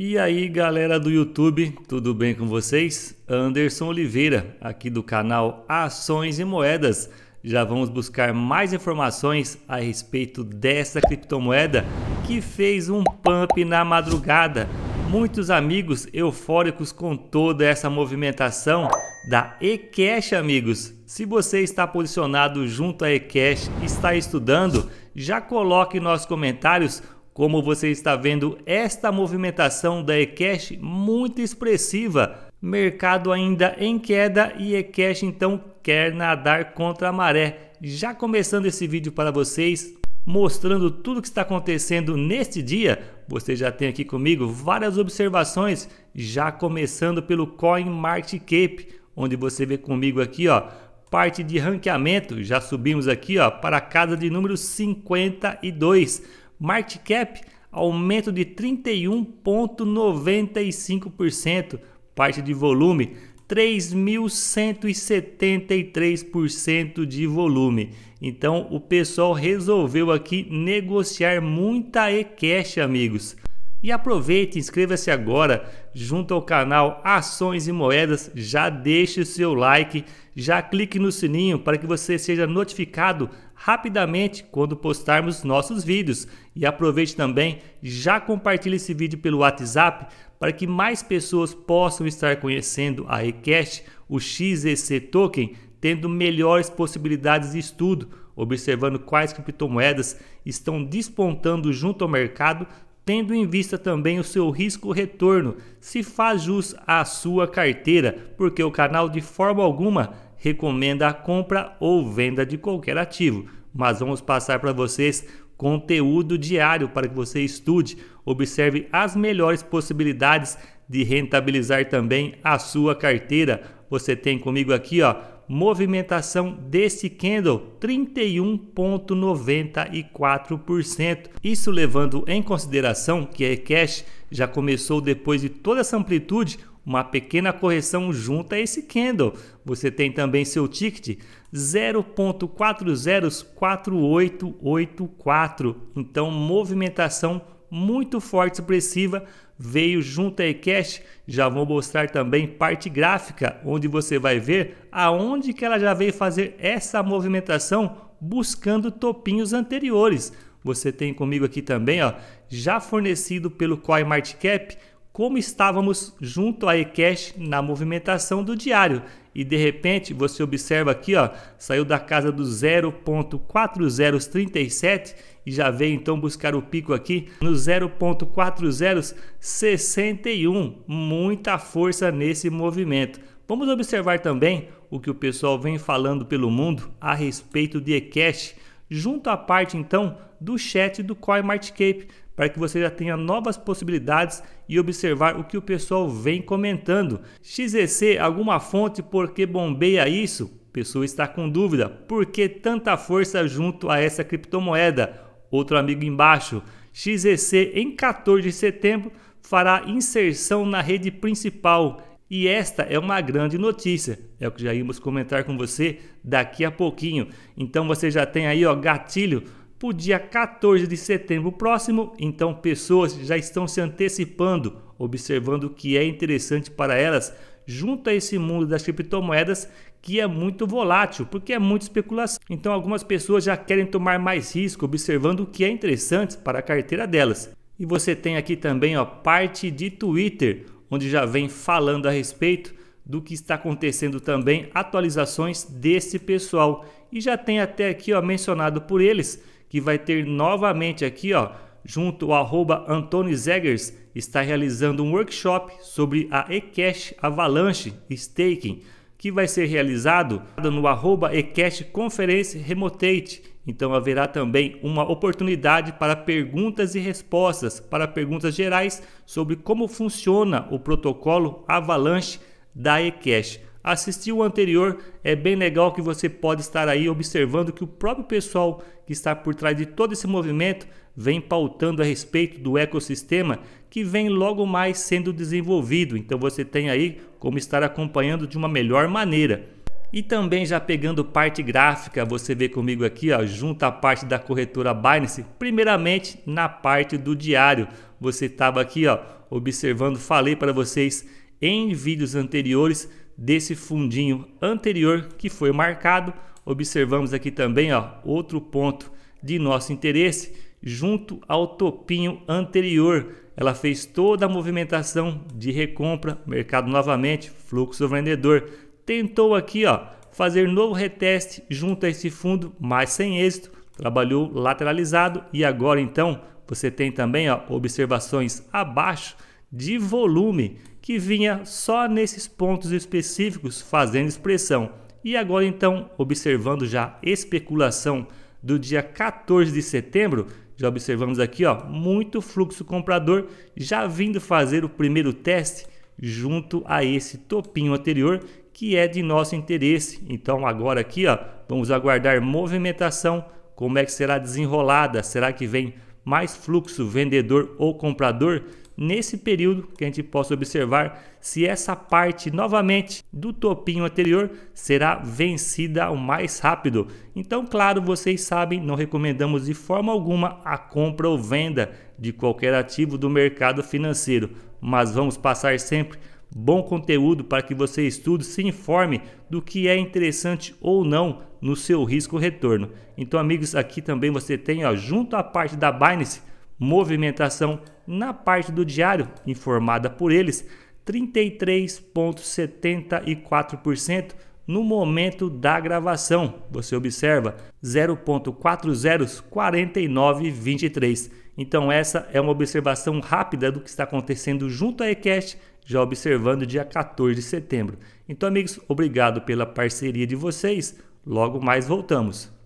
E aí, galera do YouTube, tudo bem com vocês? Anderson Oliveira, aqui do canal Ações e Moedas. Já vamos buscar mais informações a respeito dessa criptomoeda que fez um pump na madrugada. Muitos amigos eufóricos com toda essa movimentação da eCash, amigos. Se você está posicionado junto à eCash, está estudando, já coloque em nossos comentários como você está vendo, esta movimentação da eCash muito expressiva. Mercado ainda em queda e eCash então quer nadar contra a maré. Já começando esse vídeo para vocês, mostrando tudo o que está acontecendo neste dia. Você já tem aqui comigo várias observações, já começando pelo CoinMarketCap, onde você vê comigo aqui, ó, parte de ranqueamento, já subimos aqui, ó, para a casa de número 52. Market Cap, aumento de 31,95%, parte de volume, 3.173% de volume. Então o pessoal resolveu aqui negociar muita e-cash, amigos. E aproveite, inscreva-se agora junto ao canal Ações e Moedas, já deixe o seu like, já clique no sininho para que você seja notificado rapidamente quando postarmos nossos vídeos. E aproveite também, já compartilhe esse vídeo pelo WhatsApp para que mais pessoas possam estar conhecendo a request o XEC Token, tendo melhores possibilidades de estudo, observando quais criptomoedas estão despontando junto ao mercado, tendo em vista também o seu risco retorno, se faz jus à sua carteira, porque o canal de forma alguma recomenda a compra ou venda de qualquer ativo, mas vamos passar para vocês conteúdo diário para que você estude, observe as melhores possibilidades de rentabilizar também a sua carteira. Você tem comigo aqui, ó, movimentação desse candle 31.94%. Isso levando em consideração que a cash já começou depois de toda essa amplitude uma pequena correção junto a esse candle. Você tem também seu ticket 0.404884. Então, movimentação muito forte expressiva veio junto a eCash. Já vou mostrar também parte gráfica, onde você vai ver aonde que ela já veio fazer essa movimentação buscando topinhos anteriores. Você tem comigo aqui também, ó, já fornecido pelo CoinMarketCap, como estávamos junto à eCash na movimentação do diário. E de repente você observa aqui, ó, saiu da casa do 0.4037 e já veio então buscar o pico aqui no 0.4061. Muita força nesse movimento. Vamos observar também o que o pessoal vem falando pelo mundo a respeito de eCash junto à parte então do chat do CoinMarketCap, para que você já tenha novas possibilidades e observar o que o pessoal vem comentando. XEC, alguma fonte por que bombeia isso? Pessoa está com dúvida, por que tanta força junto a essa criptomoeda? Outro amigo embaixo, XEC em 14 de setembro fará inserção na rede principal e esta é uma grande notícia, é o que já íamos comentar com você daqui a pouquinho. Então você já tem aí, o gatilho para o dia 14 de setembro próximo. Então pessoas já estão se antecipando, observando o que é interessante para elas junto a esse mundo das criptomoedas que é muito volátil, porque é muita especulação. Então algumas pessoas já querem tomar mais risco observando o que é interessante para a carteira delas. E você tem aqui também, a parte de Twitter onde já vem falando a respeito do que está acontecendo também, atualizações desse pessoal. E já tem até aqui ó, mencionado por eles que vai ter novamente aqui, ó, junto ao arroba Antônio Zegers, está realizando um workshop sobre a eCash Avalanche Staking, que vai ser realizado no arroba eCash Conference Remotate então haverá também uma oportunidade para perguntas e respostas, para perguntas gerais sobre como funciona o protocolo Avalanche da eCash. Assistiu o anterior, é bem legal que você pode estar aí observando que o próprio pessoal que está por trás de todo esse movimento vem pautando a respeito do ecossistema que vem logo mais sendo desenvolvido. Então você tem aí como estar acompanhando de uma melhor maneira. E também já pegando parte gráfica, você vê comigo aqui, ó, junto à parte da corretora Binance, primeiramente na parte do diário. Você estava aqui, ó, observando, falei para vocês em vídeos anteriores desse fundinho anterior que foi marcado. Observamos aqui também, ó, outro ponto de nosso interesse junto ao topinho anterior. Ela fez toda a movimentação de recompra, mercado novamente, fluxo vendedor tentou aqui ó, fazer novo reteste junto a esse fundo, mas sem êxito, trabalhou lateralizado e agora então você tem também ó, observações abaixo de volume que vinha só nesses pontos específicos fazendo expressão. E agora então, observando já especulação do dia 14 de setembro, já observamos aqui, ó, muito fluxo comprador já vindo fazer o primeiro teste junto a esse topinho anterior que é de nosso interesse. Então agora aqui, ó, vamos aguardar movimentação, como é que será desenrolada? Será que vem mais fluxo vendedor ou comprador? Nesse período que a gente possa observar se essa parte novamente do topinho anterior será vencida o mais rápido. Então, claro, vocês sabem, não recomendamos de forma alguma a compra ou venda de qualquer ativo do mercado financeiro mas vamos passar sempre bom conteúdo para que você estude, se informe do que é interessante ou não no seu risco retorno. Então, amigos, aqui também você tem, ó, junto à parte da Binance, movimentação na parte do diário, informada por eles, 33,74% no momento da gravação. Você observa 0.404923. Então, essa é uma observação rápida do que está acontecendo junto à ECAST, já observando dia 14 de setembro. Então, amigos, obrigado pela parceria de vocês. Logo mais voltamos.